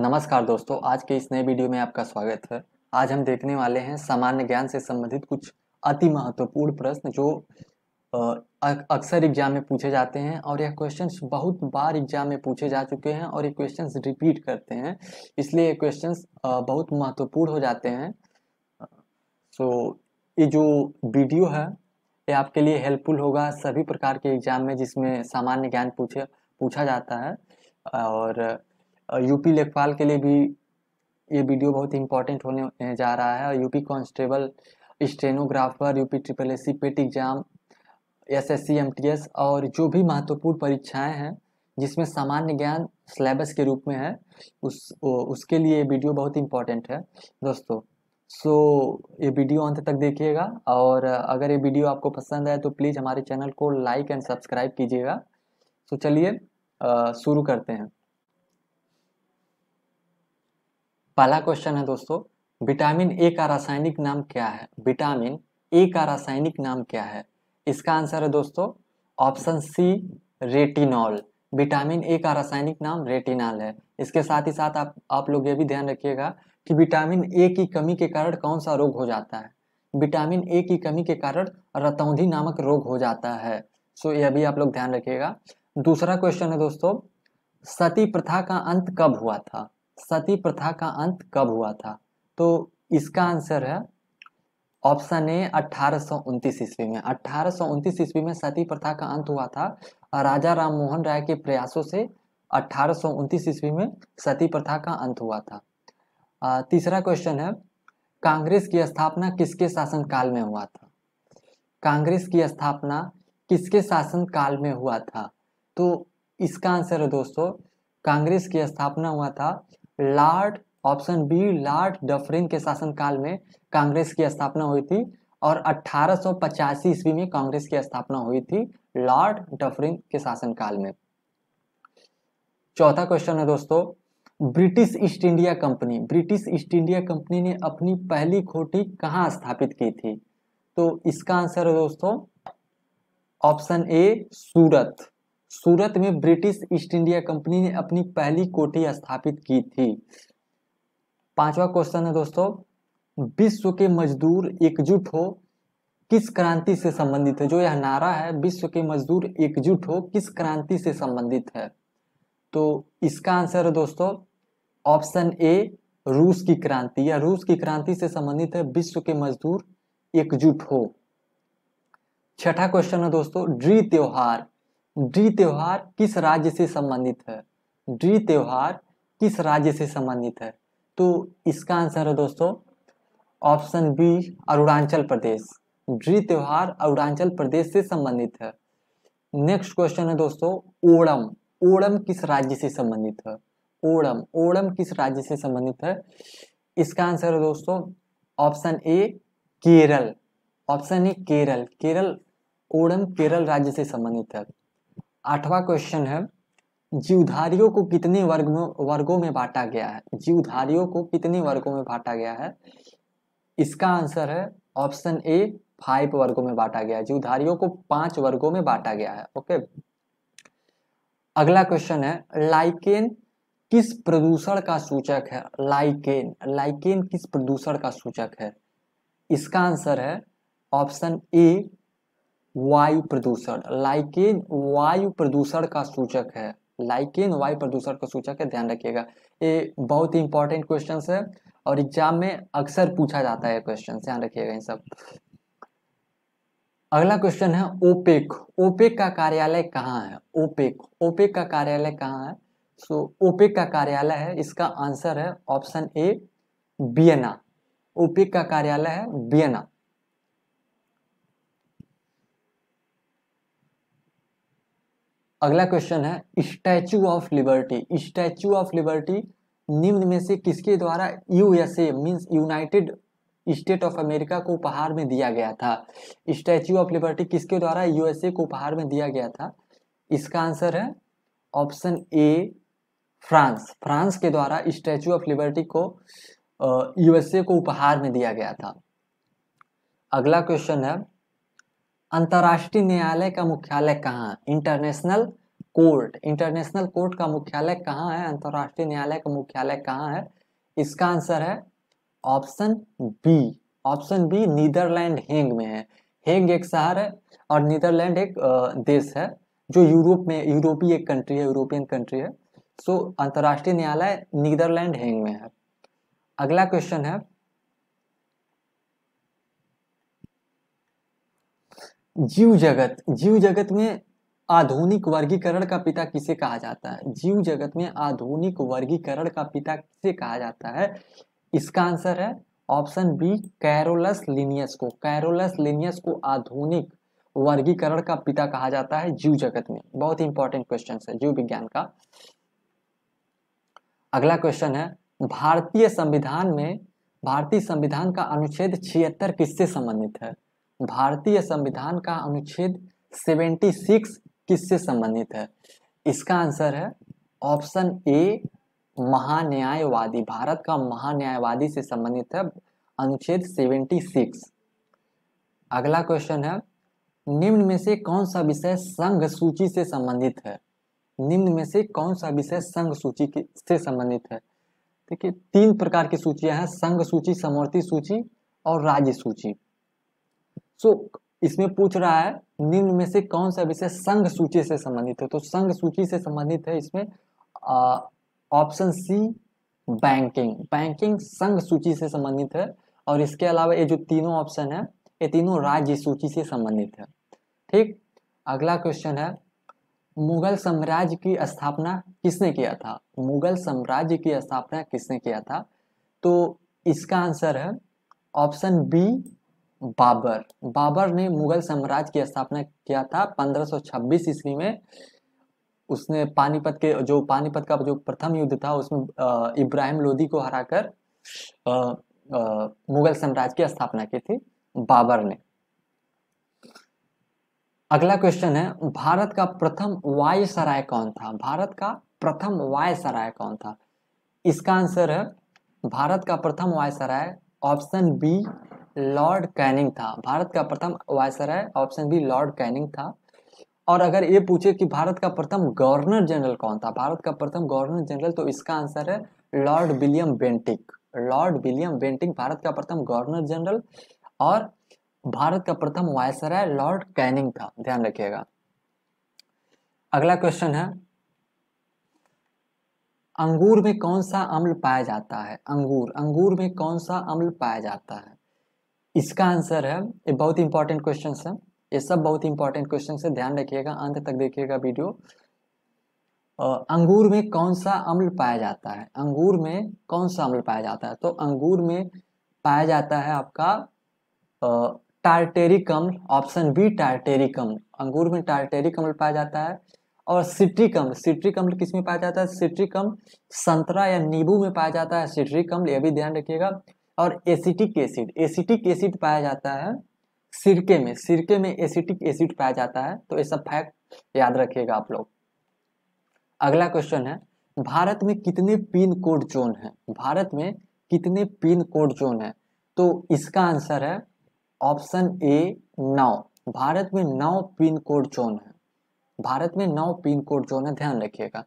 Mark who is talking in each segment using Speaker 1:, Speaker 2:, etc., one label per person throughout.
Speaker 1: नमस्कार दोस्तों आज के इस नए वीडियो में आपका स्वागत है आज हम देखने वाले हैं सामान्य ज्ञान से संबंधित कुछ अति महत्वपूर्ण प्रश्न जो अक्सर एग्जाम में पूछे जाते हैं और यह क्वेश्चंस बहुत बार एग्जाम में पूछे जा चुके हैं और ये क्वेश्चंस रिपीट करते हैं इसलिए ये क्वेश्चन बहुत महत्वपूर्ण हो जाते हैं सो ये जो वीडियो है ये आपके लिए हेल्पफुल होगा सभी प्रकार के एग्जाम में जिसमें सामान्य ज्ञान पूछे पूछा जाता है और यूपी लेखपाल के लिए भी ये वीडियो बहुत इंपॉर्टेंट होने जा रहा है और UP constable stenographer UP triple S C PET exam S S C M T S और जो भी महत्वपूर्ण परीक्षाएं हैं जिसमें सामान्य ज्ञान सिलेबस के रूप में है उस उसके लिए ये वीडियो बहुत इंपॉर्टेंट है दोस्तों सो so, ये वीडियो अंत तक देखिएगा और अगर ये वीडियो आपको पसंद आए तो प्लीज़ हमारे चैनल को लाइक एंड सब्सक्राइब कीजिएगा सो तो so, चलिए शुरू करते हैं पहला क्वेश्चन है दोस्तों विटामिन ए का रासायनिक नाम क्या है विटामिन ए का रासायनिक नाम क्या है इसका आंसर है दोस्तों option C retinol vitamin A का रासायनिक नाम रेटिनॉल है इसके साथ ही साथ आप आप लोग ये भी ध्यान रखिएगा कि विटामिन ए की कमी के कारण कौन सा रोग हो जाता है विटामिन ए की कमी के कारण रतौंधी नामक रोग हो जाता है सो यह भी आप लोग ध्यान रखिएगा दूसरा क्वेश्चन है दोस्तों सती प्रथा का अंत कब हुआ था सती प्रथा का अंत कब हुआ था तो इसका आंसर है ऑप्शन ए अठारह ईस्वी में अठारह ईस्वी में सती प्रथा का अंत हुआ था राजा राम मोहन राय के प्रयासों से अठारह ईस्वी में सती प्रथा का अंत हुआ था तीसरा क्वेश्चन है कांग्रेस की स्थापना किसके शासनकाल में हुआ था कांग्रेस की स्थापना किसके शासनकाल में हुआ था तो इसका आंसर है दोस्तों कांग्रेस की स्थापना हुआ था Lord option B Lord Dufferin के शासनकाल में कांग्रेस की स्थापना हुई थी और अठारह ईस्वी में कांग्रेस की स्थापना हुई थी लॉर्ड डफरिन के शासनकाल में चौथा क्वेश्चन है दोस्तों British East India Company British East India Company ने अपनी पहली खोटी कहाँ स्थापित की थी तो इसका आंसर है दोस्तों ऑप्शन ए सूरत सूरत में ब्रिटिश ईस्ट इंडिया कंपनी ने अपनी पहली कोठी स्थापित की थी पांचवा क्वेश्चन है दोस्तों विश्व के मजदूर एकजुट हो किस क्रांति से संबंधित है जो यह नारा है विश्व के मजदूर एकजुट हो किस क्रांति से संबंधित है तो इसका आंसर है दोस्तों ऑप्शन ए रूस की क्रांति या रूस की क्रांति से संबंधित है विश्व के मजदूर एकजुट हो छठा क्वेश्चन है दोस्तों ड्री त्योहार ड्री त्योहार किस राज्य से संबंधित है ड्री त्योहार किस राज्य से संबंधित है तो इसका आंसर है दोस्तों ऑप्शन बी अरुणाचल प्रदेश ड्री त्योहार अरुणाचल प्रदेश से संबंधित है नेक्स्ट क्वेश्चन है दोस्तों ओणम ओणम किस राज्य से संबंधित है ओणम ओणम किस राज्य से संबंधित है इसका आंसर है दोस्तों option A Kerala option A Kerala Kerala Onam Kerala राज्य से संबंधित है आठवां क्वेश्चन है जीवधारियों को कितने वर्ग में वर्गों में बांटा गया है जीवधारियों को कितने वर्गों में बांटा गया है इसका आंसर है ऑप्शन ए फाइव वर्गों में बांटा गया है जीवधारियों को पांच वर्गों में बांटा गया है ओके अगला क्वेश्चन है लाइकेन किस प्रदूषण का सूचक है लाइकेन लाइकेन किस प्रदूषण का सूचक है इसका आंसर है ऑप्शन ए वायु प्रदूषण लाइकेन वायु प्रदूषण का सूचक है लाइकेन वायु प्रदूषण का सूचक है ध्यान रखिएगा ये बहुत ही इंपॉर्टेंट क्वेश्चन है और एग्जाम में अक्सर पूछा जाता है क्वेश्चन ध्यान रखिएगा इन सब अगला क्वेश्चन है ओपेक ओपेक का कार्यालय कहाँ है ओपेक ओपेक का कार्यालय कहाँ है सो ओपेक का कार्यालय है इसका आंसर है ऑप्शन ए बियना ओपेक का कार्यालय है बियना अगला क्वेश्चन है Statue of Liberty Statue of Liberty निम्न में से किसके द्वारा USA means United State of America को उपहार में दिया गया था स्टैचू ऑफ लिबर्टी किसके द्वारा यूएसए को उपहार में दिया गया था इसका आंसर है ऑप्शन ए फ्रांस फ्रांस के द्वारा स्टैचू ऑफ लिबर्टी को यूएसए को उपहार में दिया गया था अगला क्वेश्चन है अंतर्राष्ट्रीय न्यायालय का मुख्यालय कहाँ इंटरनेशनल कोर्ट इंटरनेशनल कोर्ट का मुख्यालय कहाँ है अंतर्राष्ट्रीय न्यायालय का मुख्यालय कहाँ है इसका आंसर है option B option B Netherland Hague में है हेंग एक शहर है और नीदरलैंड एक देश है जो यूरोप में यूरोपीय एक कंट्री है यूरोपियन कंट्री है सो अंतर्राष्ट्रीय न्यायालय नीदरलैंड हेंग में है अगला क्वेश्चन है जीव जगत जीव जगत में आधुनिक वर्गीकरण का पिता किसे कहा जाता है जीव जगत में आधुनिक वर्गीकरण का पिता किसे कहा जाता है इसका आंसर है ऑप्शन बी कैरोलस लिनियस को कैरोलस लिनियस को आधुनिक वर्गीकरण का पिता कहा जाता है जीव जगत में बहुत ही इंपॉर्टेंट क्वेश्चन है जीव विज्ञान का अगला क्वेश्चन है भारतीय संविधान में भारतीय संविधान का अनुच्छेद छिहत्तर किससे संबंधित है भारतीय संविधान का अनुच्छेद 76 किससे संबंधित है इसका आंसर है ऑप्शन ए महान्यायवादी भारत का महान्यायवादी से संबंधित है अनुच्छेद 76 अगला क्वेश्चन है निम्न में से कौन सा विषय संघ सूची से संबंधित है निम्न में से कौन सा विषय संघ सूची से संबंधित है देखिए तीन प्रकार की सूचियां हैं संघ सूची समवर्ती सूची और राज्य सूची सो इसमें पूछ रहा है निम्न में से कौन सा विषय संघ सूची से संबंधित है तो संघ सूची से संबंधित है इसमें ऑप्शन सी बैंकिंग बैंकिंग संघ सूची से संबंधित है और इसके अलावा ये जो तीनों ऑप्शन है ये तीनों राज्य सूची से संबंधित है ठीक अगला क्वेश्चन है मुगल साम्राज्य की स्थापना किसने किया था मुगल साम्राज्य की स्थापना किसने किया था तो इसका आंसर है ऑप्शन बी बाबर बाबर ने मुगल साम्राज्य की स्थापना किया था 1526 ईस्वी में उसने पानीपत के जो पानीपत का जो प्रथम युद्ध था उसमें इब्राहिम लोदी को हराकर मुगल साम्राज्य की स्थापना की थी बाबर ने अगला क्वेश्चन है भारत का प्रथम सराय कौन था भारत का प्रथम सराय कौन था इसका आंसर है भारत का प्रथम viceroy option B Lord Canning था भारत का प्रथम viceroy option B Lord Canning था और अगर ये पूछे कि भारत का प्रथम गवर्नर जनरल कौन था भारत का प्रथम गवर्नर जनरल तो इसका आंसर है Lord William Bentinck Lord William Bentinck Bharat का प्रथम गवर्नर जनरल और भारत का प्रथम वायसराय लॉर्ड कैनिंग था ध्यान रखिएगा अगला क्वेश्चन है अंगूर में कौन सा अम्ल पाया जाता है अंगूर अंगूर में कौन सा अम्ल पाया जाता है इसका आंसर है ये बहुत इंपॉर्टेंट क्वेश्चन है ये सब बहुत इंपॉर्टेंट क्वेश्चन है ध्यान रखिएगा अंत तक देखिएगा वीडियो अंगूर में कौन सा अम्ल पाया जाता है अंगूर में कौन सा अम्ल पाया जाता है तो अंगूर में पाया जाता है आपका टार्टेरिक अम्ल ऑप्शन बी टार्टेरिक अम्ल अंगूर में टार्टेरिक अम्ल पाया जाता है और सिट्रिक अम्ल सिट्रिक अम्ल किस में पाया जाता है सिट्रिक अम्ल संतरा या नींबू में पाया जाता है सिट्रिक अम्ल ये भी ध्यान रखिएगा और एसिटिक एसिड एसिटिक एसिड पाया जाता है सिरके में सिरके में एसिटिक एसिड पाया जाता है तो ये सब फैक्ट याद रखिएगा आप लोग अगला क्वेश्चन है भारत में कितने पिन कोड जोन है भारत में कितने पिन कोड जोन है तो इसका आंसर है ऑप्शन ए नौ भारत में नौ पिन कोड जोन है भारत में नौ पिन कोड जोन है ध्यान रखिएगा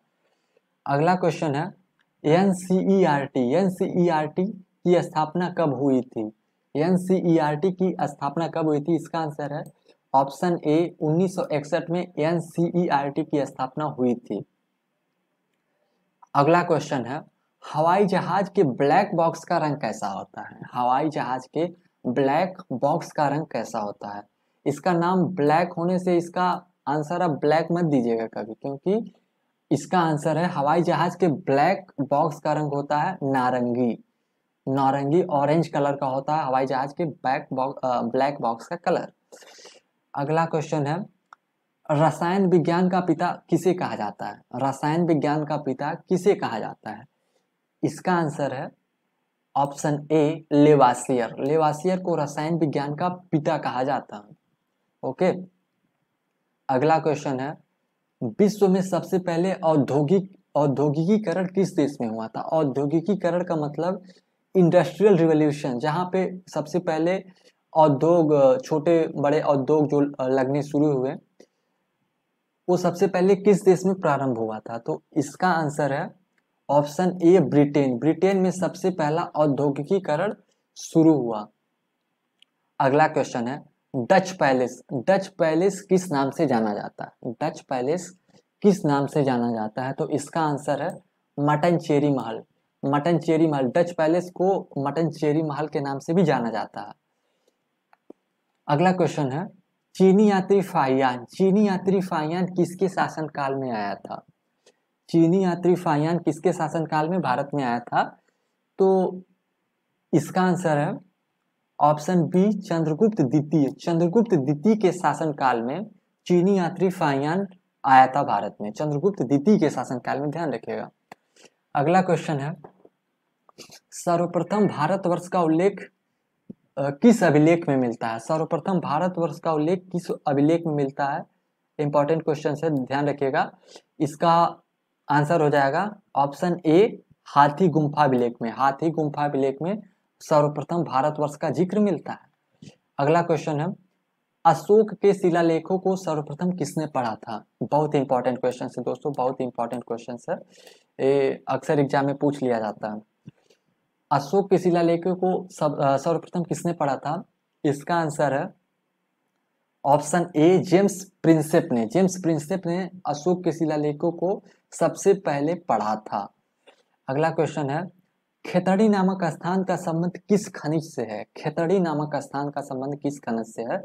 Speaker 1: अगला क्वेश्चन है N C E R T N C E R T की स्थापना कब हुई थी एन e की स्थापना कब हुई थी इसका आंसर है ऑप्शन ए 1961 में एन e की स्थापना हुई थी अगला क्वेश्चन है हवाई जहाज के ब्लैक बॉक्स का रंग कैसा होता है हवाई जहाज के ब्लैक बॉक्स का रंग कैसा होता है इसका नाम ब्लैक होने से इसका आंसर आप ब्लैक मत दीजिएगा कभी क्योंकि इसका आंसर है हवाई जहाज के ब्लैक बॉक्स का रंग होता है नारंगी नारंगी ऑरेंज कलर का होता है हवाई जहाज के बैक बॉक्स ब्लैक बॉक्स का कलर अगला क्वेश्चन है रसायन विज्ञान का पिता किसे कहा जाता है रसायन विज्ञान का पिता किसे कहा जाता है इसका आंसर है ऑप्शन ए लेवासियर लेवासियर को रसायन विज्ञान का पिता कहा जाता है ओके अगला क्वेश्चन है विश्व में सबसे पहले औद्योगिक औद्योगिकीकरण किस देश में हुआ था औद्योगिकीकरण का मतलब इंडस्ट्रियल रिवोल्यूशन जहाँ पे सबसे पहले औद्योग छोटे बड़े औद्योग जो लगने शुरू हुए वो सबसे पहले किस देश में प्रारंभ हुआ था तो इसका आंसर है ऑप्शन ए ब्रिटेन ब्रिटेन में सबसे पहला औद्योगिकीकरण शुरू हुआ अगला क्वेश्चन है डच पैलेस डच पैलेस किस नाम से जाना जाता है डच पैलेस किस नाम से जाना जाता है तो इसका आंसर है Mattancherry Mahal Mattancherry Mahal Dutch palace को मटन चेरी महल के नाम से भी जाना जाता है अगला क्वेश्चन है चीनी यात्री फाहियान चीनी यात्री फाहियान किसके शासनकाल में आया था चीनी यात्री फाहियान किसके शासनकाल में भारत में आया था तो इसका आंसर है ऑप्शन बी चंद्रगुप्त द्वितीय चंद्रगुप्त द्वितीय के शासनकाल में चीनी यात्री फाहियान आया था भारत में चंद्रगुप्त द्वितीय के शासनकाल में ध्यान रखिएगा अगला क्वेश्चन है सर्वप्रथम भारतवर्ष का उल्लेख किस अभिलेख में मिलता है सर्वप्रथम भारतवर्ष का उल्लेख किस अभिलेख में मिलता है इंपॉर्टेंट क्वेश्चन है ध्यान रखिएगा इसका आंसर हो जाएगा ऑप्शन ए हाथी गुम्फा अभिलेख में हाथी गुम्फा अभिलेख में सर्वप्रथम भारतवर्ष का जिक्र मिलता है अगला क्वेश्चन है अशोक के शिलालेखों को सर्वप्रथम किसने पढ़ा था बहुत इंपॉर्टेंट क्वेश्चन है दोस्तों बहुत इंपॉर्टेंट क्वेश्चन है ये अक्सर एग्जाम में पूछ लिया जाता है अशोक के शिलालेख को सब सर्वप्रथम किसने पढ़ा था इसका आंसर है ऑप्शन ए जेम्स प्रिंसेप ने जेम्स प्रिंसेप ने अशोक के शिलालेखों को सबसे पहले पढ़ा था अगला क्वेश्चन है खेतड़ी नामक स्थान का संबंध किस खनिज से है खेतड़ी नामक स्थान का संबंध किस खनिज से है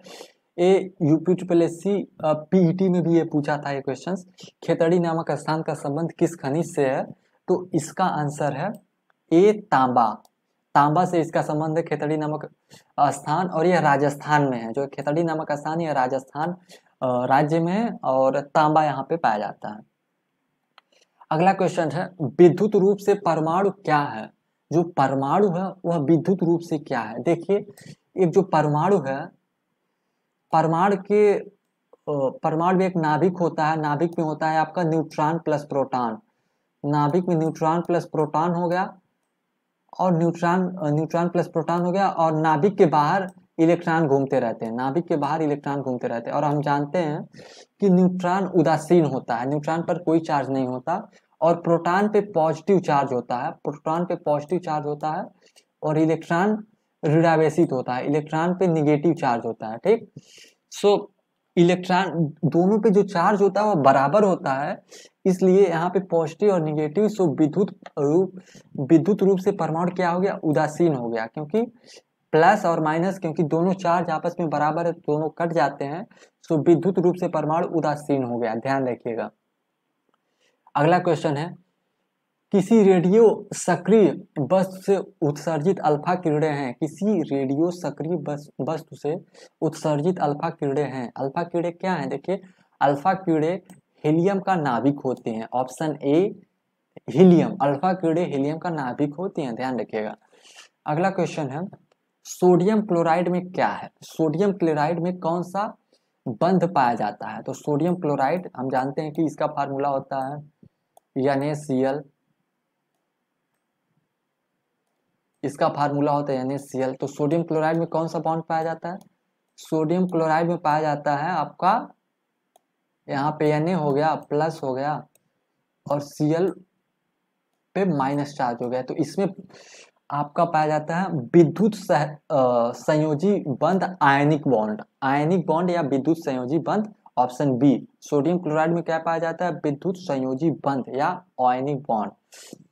Speaker 1: ए UP triple S C PET में भी ये पूछा था ये क्वेश्चंस खेतड़ी नामक स्थान का संबंध किस खनिज से है तो इसका आंसर है ए तांबा तांबा से इसका संबंध है खेतड़ी नामक स्थान और यह राजस्थान में है जो खेतड़ी नामक स्थान यह राजस्थान राज्य में है और तांबा यहाँ पे पाया जाता है अगला क्वेश्चन है विद्युत रूप से परमाणु क्या है जो परमाणु है वह विद्युत रूप से क्या है देखिए एक जो परमाणु है परमाणु के परमाणु में एक नाभिक होता है नाभिक में होता है आपका न्यूट्रॉन प्लस प्रोटॉन नाभिक में न्यूट्रॉन प्लस प्रोटॉन हो गया और न्यूट्रॉन न्यूट्रॉन प्लस प्रोटॉन हो गया और नाभिक के बाहर इलेक्ट्रॉन घूमते रहते हैं नाभिक के बाहर इलेक्ट्रॉन घूमते रहते हैं और हम जानते हैं कि न्यूट्रॉन उदासीन होता है न्यूट्रॉन पर कोई चार्ज नहीं होता और प्रोटॉन पे पॉजिटिव चार्ज होता है प्रोटॉन पे पॉजिटिव चार्ज होता है और इलेक्ट्रॉन ऋणावेशित होता है इलेक्ट्रॉन पे निगेटिव चार्ज होता है ठीक सो so, इलेक्ट्रॉन दोनों पे जो चार्ज होता है वो बराबर होता है इसलिए यहाँ पे पॉजिटिव और निगेटिव सो विद्युत रूप विद्युत रूप से परमाणु क्या हो गया उदासीन हो गया क्योंकि प्लस और माइनस क्योंकि दोनों चार्ज आपस में बराबर है दोनों कट जाते हैं सो विद्युत रूप से परमाणु उदासीन हो गया ध्यान रखिएगा अगला क्वेश्चन है किसी रेडियो सक्रिय वस्तु से उत्सर्जित अल्फा किरणें हैं किसी रेडियो सक्रिय वस्तु से उत्सर्जित अल्फा किरणें हैं अल्फा किरणें क्या हैं देखिए अल्फा किरणें हीलियम का नाभिक होते हैं ऑप्शन ए हीलियम अल्फा किरणें हीलियम का नाभिक होते हैं ध्यान रखिएगा अगला क्वेश्चन है सोडियम क्लोराइड में क्या है सोडियम क्लोराइड में कौन सा बंध पाया जाता है तो सोडियम क्लोराइड हम जानते हैं कि इसका फार्मूला होता है एन ए सी एल इसका फार्मूला होता है NaCl तो सोडियम क्लोराइड में कौन सा बॉन्ड पाया जाता है सोडियम क्लोराइड में पाया जाता है आपका यहाँ पे यानी हो गया प्लस हो गया और सी पे माइनस चार्ज हो गया तो इसमें आपका पाया जाता है विद्युत संयोजी बंद आयनिक बॉन्ड आयनिक बॉन्ड या विद्युत संयोजी बंद ऑप्शन बी सोडियम क्लोराइड में क्या पाया जाता है विद्युत संयोजी बंद या आयनिक बॉन्ड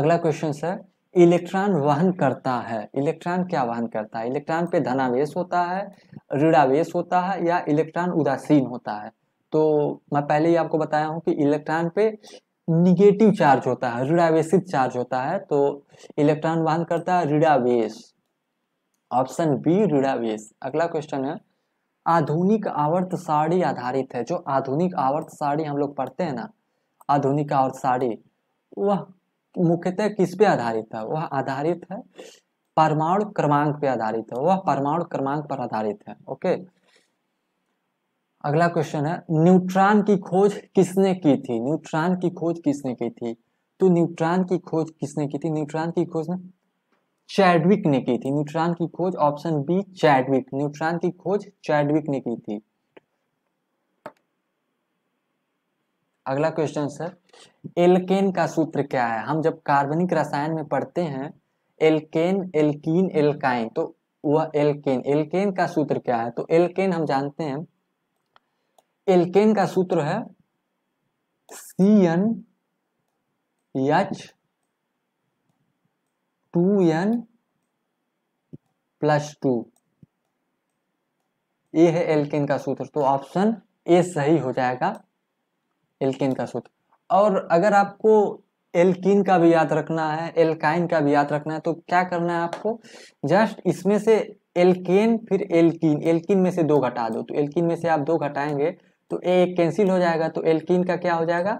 Speaker 1: अगला क्वेश्चन है इलेक्ट्रॉन वहन करता है इलेक्ट्रॉन क्या वहन करता है इलेक्ट्रॉन पे धनावेश होता है ऋणावेश होता है या इलेक्ट्रॉन उदासीन होता है तो मैं पहले ही आपको बताया हूँ कि इलेक्ट्रॉन पे निगेटिव चार्ज होता है ऋणावेशित चार्ज होता है तो इलेक्ट्रॉन वहन करता है ऋणावेश ऑप्शन बी ऋणावेश अगला क्वेश्चन है आधुनिक आवर्त साड़ी आधारित है जो आधुनिक आवर्त साड़ी हम लोग पढ़ते हैं ना आधुनिक आवर्त साड़ी वह मुख्यतः किस पे आधारित है वह आधारित है परमाणु क्रमांक पे आधारित है वह परमाणु क्रमांक पर आधारित है ओके अगला क्वेश्चन है न्यूट्रॉन की खोज किसने की थी न्यूट्रॉन की खोज किसने की थी तो न्यूट्रॉन की खोज किसने की थी न्यूट्रॉन की खोज ने चैडविक ने की थी न्यूट्रॉन की खोज ऑप्शन बी चैडविक न्यूट्रॉन की खोज चैडविक ने की थी अगला क्वेश्चन सर एल्केन का सूत्र क्या है हम जब कार्बनिक रसायन में पढ़ते हैं एल्केन एल्कीन एल्काइन तो वह एल्केन एल्केन का सूत्र क्या है तो एल्केन हम जानते हैं एल्केन का सूत्र है C N H two N plus two ये है एल्केन का सूत्र तो ऑप्शन ए सही हो जाएगा एल्किन का सूत्र और अगर आपको एल्किन का भी याद रखना है एल्काइन का भी याद रखना है तो क्या करना है आपको जस्ट इसमें से एल्केन फिर एल्किन एल्किन में से दो घटा दो तो एल्किन में से आप दो घटाएंगे तो ए कैंसिल हो जाएगा तो एल्किन का क्या हो जाएगा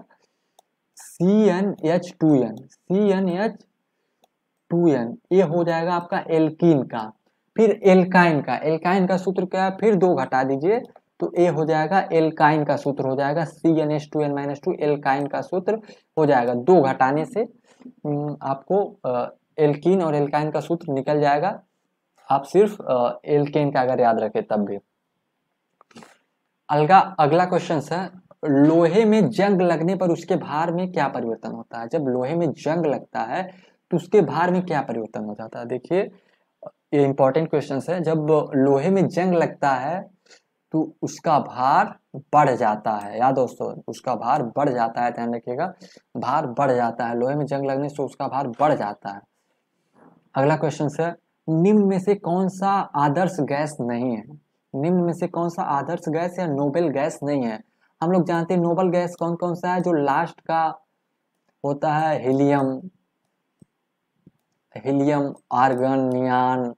Speaker 1: C N H two N C N H two N ये हो जाएगा आपका एल्किन का फिर एल्काइन का एल्काइन का सूत्र क्या है फिर दो घटा दीजिए तो ए हो जाएगा एल काइन का सूत्र हो जाएगा C N S two N minus two alkyne का सूत्र हो जाएगा दो घटाने से हम्म, आपको एल्किन और एल्काइन का सूत्र निकल जाएगा आप सिर्फ एल्केन का अगर याद रखें तब भी अलगा अगला क्वेश्चन है लोहे में जंग लगने पर उसके भार में क्या परिवर्तन होता है जब लोहे में जंग लगता है तो उसके भार में क्या परिवर्तन हो जाता है देखिए ये इंपॉर्टेंट क्वेश्चन है जब लोहे में जंग लगता है तो उसका भार बढ़ जाता है या दोस्तों उसका भार बढ़ जाता है ध्यान रखिएगा भार बढ़ जाता है लोहे में जंग लगने से उसका भार बढ़ जाता है अगला क्वेश्चन सर निम्न में से कौन सा आदर्श गैस नहीं है निम्न में से कौन सा आदर्श गैस या नोबेल गैस नहीं है हम लोग जानते हैं नोबल गैस कौन कौन सा है जो लास्ट का होता है हीलियम हीलियम आर्गन नियान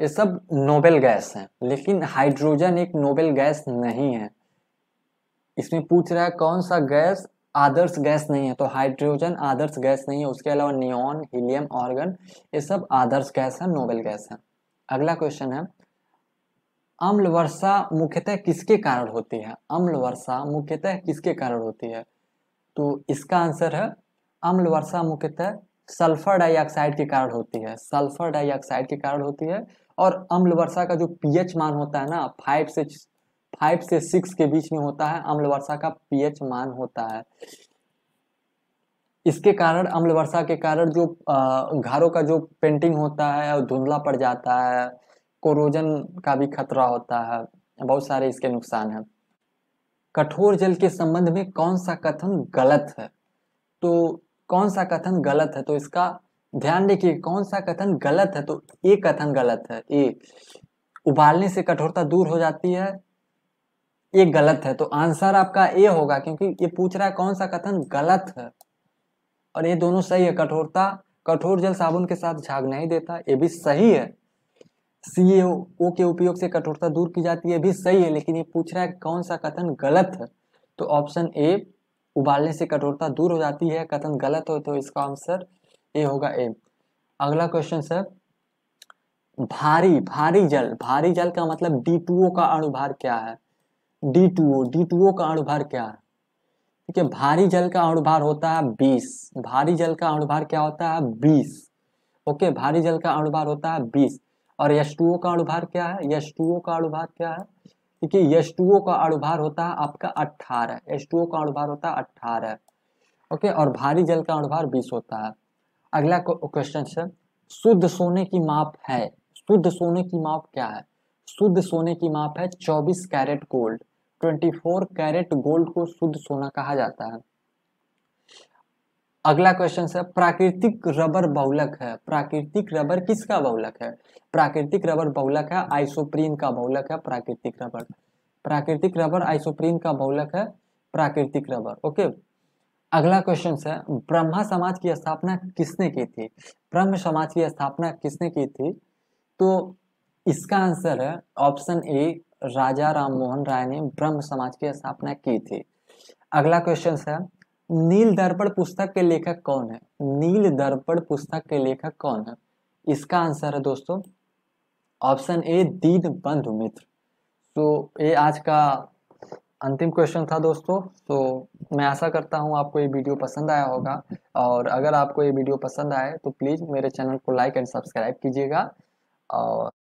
Speaker 1: ये सब नोबेल गैस हैं लेकिन हाइड्रोजन एक नोबेल गैस नहीं है इसमें पूछ रहा है कौन सा गैस आदर्श गैस नहीं है तो हाइड्रोजन आदर्श गैस नहीं है उसके अलावा नियॉन हीलियम ऑर्गन ये सब आदर्श गैस है नोबेल गैस है अगला क्वेश्चन है अम्ल वर्षा मुख्यतः किसके कारण होती है अम्ल वर्षा मुख्यतः किसके कारण होती है तो इसका आंसर है अम्ल वर्षा मुख्यतः सल्फर डाइऑक्साइड के कारण होती है सल्फर डाइऑक्साइड के कारण होती है और अम्ल वर्षा का जो पीएच मान होता है ना फाइव से फाइव से सिक्स के बीच में होता है अम्ल वर्षा का पीएच मान होता है इसके कारण अम्ल वर्षा के कारण जो घरों का जो पेंटिंग होता है और धुंधला पड़ जाता है कोरोजन का भी खतरा होता है बहुत सारे इसके नुकसान हैं कठोर जल के संबंध में कौन सा कथन गलत है तो कौन सा कथन गलत है तो इसका ध्यान देखिए कौन सा कथन गलत है तो ए कथन गलत है ए उबालने से कठोरता दूर हो जाती है ये गलत है तो आंसर आपका ए होगा क्योंकि ये पूछ रहा है कौन सा कथन गलत है और ये दोनों सही है कठोरता कठोर जल साबुन के साथ झाग नहीं देता ये भी सही है सी ओ के उपयोग से कठोरता दूर की जाती है भी सही है लेकिन ये पूछ रहा है कौन सा कथन गलत है तो ऑप्शन ए उबालने से कठोरता दूर हो जाती है कथन गलत हो तो इसका आंसर ये होगा ए अगला क्वेश्चन सर भारी भारी जल भारी जल का मतलब डी का अणुभार क्या है डी टू का अणुभार क्या है ठीक है भारी जल का अणुभार होता है बीस भारी जल का अणुभार क्या होता है बीस ओके भारी जल का अणुभार होता है बीस और यश का अणुभार क्या है यश का अणुभार क्या है ठीक है यश का अणुभार होता है आपका अट्ठारह एस का अणुभार होता है अट्ठारह ओके और भारी जल का अणुभार बीस होता है अगला क्वेश्चन सर शुद्ध सोने की माप है शुद्ध सोने की माप क्या है शुद्ध सोने की माप है 24 कैरेट गोल्ड 24 कैरेट गोल्ड को शुद्ध सोना कहा जाता है अगला क्वेश्चन सर प्राकृतिक रबर बहुलक है प्राकृतिक रबर किसका बहुलक है प्राकृतिक रबर बहुलक है आइसोप्रीन का बहुलक है प्राकृतिक रबर प्राकृतिक रबर आइसोप्रीन का बहुलक है प्राकृतिक रबर ओके अगला क्वेश्चन है ब्रह्मा समाज की स्थापना किसने की थी ब्रह्म समाज की स्थापना किसने की थी तो इसका आंसर है ऑप्शन ए राजा राम मोहन राय ने ब्रह्म समाज की स्थापना की थी अगला क्वेश्चन है नील दर्पण पुस्तक के लेखक कौन है नील दर्पण पुस्तक के लेखक कौन है इसका आंसर है दोस्तों ऑप्शन ए दीन बंधु मित्र तो ये आज का अंतिम क्वेश्चन था दोस्तों तो मैं आशा करता हूँ आपको ये वीडियो पसंद आया होगा और अगर आपको ये वीडियो पसंद आए तो प्लीज़ मेरे चैनल को लाइक एंड सब्सक्राइब कीजिएगा और